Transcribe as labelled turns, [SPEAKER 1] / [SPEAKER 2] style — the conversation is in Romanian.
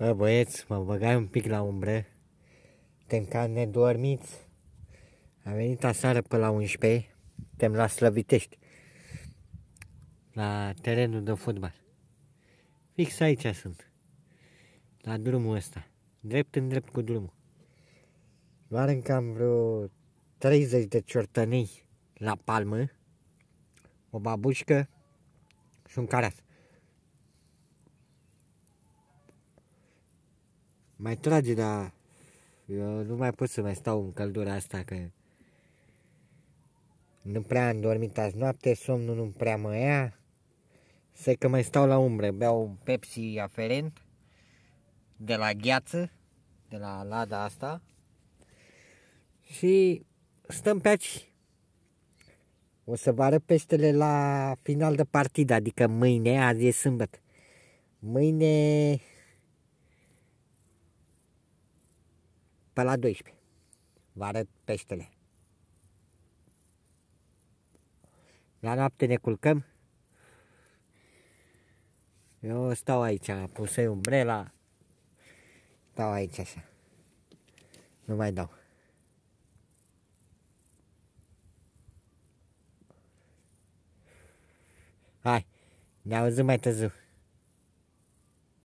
[SPEAKER 1] Bă, băieți, mă băgai un pic la umbră. Tem ca nedormiți. Am venit aseară pe la 11. Tem la Slăvitești. La terenul de fotbal. Fix aici sunt. La drumul ăsta. Drept în drept cu drumul. Doar cam vreo 30 de ciortănei la palmă. O babușcă și un carat. Mai trage, dar eu nu mai pot să mai stau în căldura asta, că nu prea am dormit azi noapte, somnul nu prea mă ia. Să că mai stau la umbră, beau un Pepsi aferent de la gheață, de la lada asta și stăm pe aici. O să vă arăt peștele la final de partidă, adică mâine, azi e sâmbătă. Mâine pe la 12. Vă arăt peștele. La noapte ne culcăm. Eu stau aici, am pusei umbrela. Stau aici așa. Nu mai dau. Hai, ne auzim mai târziu.